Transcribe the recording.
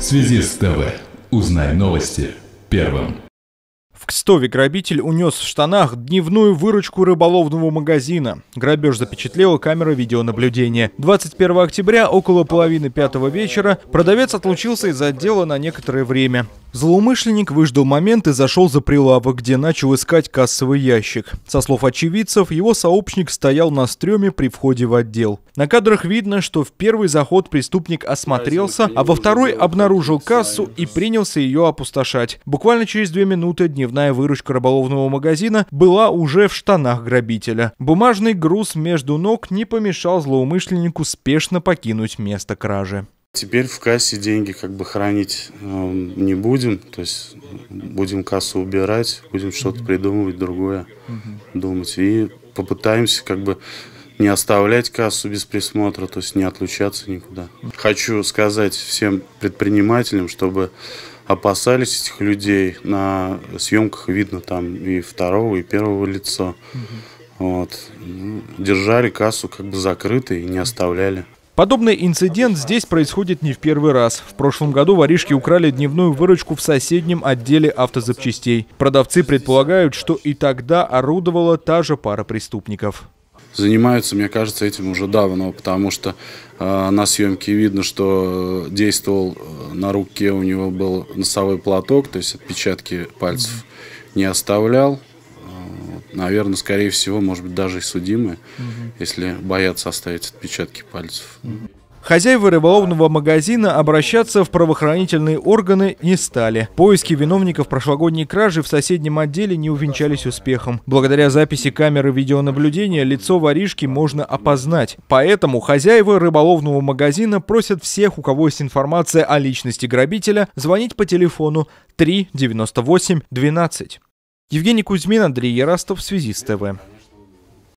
связи с ТВ. Узнай новости первым. В Кстове грабитель унес в штанах дневную выручку рыболовного магазина. Грабеж запечатлела камера видеонаблюдения. 21 октября около половины пятого вечера продавец отлучился из отдела на некоторое время. Злоумышленник выждал момент и зашел за прилавок, где начал искать кассовый ящик. Со слов очевидцев, его сообщник стоял на стреме при входе в отдел. На кадрах видно, что в первый заход преступник осмотрелся, а во второй обнаружил кассу и принялся ее опустошать. Буквально через две минуты дневная выручка рыболовного магазина была уже в штанах грабителя. Бумажный груз между ног не помешал злоумышленнику спешно покинуть место кражи. Теперь в кассе деньги как бы хранить э, не будем, то есть будем кассу убирать, будем что-то придумывать другое, угу. думать. И попытаемся как бы не оставлять кассу без присмотра, то есть не отлучаться никуда. Хочу сказать всем предпринимателям, чтобы опасались этих людей. На съемках видно там и второго, и первого лицо. Угу. Вот. Держали кассу как бы закрытой и не оставляли. Подобный инцидент здесь происходит не в первый раз. В прошлом году воришки украли дневную выручку в соседнем отделе автозапчастей. Продавцы предполагают, что и тогда орудовала та же пара преступников. Занимаются, мне кажется, этим уже давно, потому что э, на съемке видно, что действовал э, на руке у него был носовой платок, то есть отпечатки пальцев не оставлял наверное, скорее всего, может быть, даже и судимые, угу. если боятся оставить отпечатки пальцев. Угу. Хозяева рыболовного магазина обращаться в правоохранительные органы не стали. Поиски виновников прошлогодней кражи в соседнем отделе не увенчались успехом. Благодаря записи камеры видеонаблюдения лицо воришки можно опознать. Поэтому хозяева рыболовного магазина просят всех, у кого есть информация о личности грабителя, звонить по телефону 3 98 12. Евгений Кузьмин, Андрей Ярастов, Связист ТВ.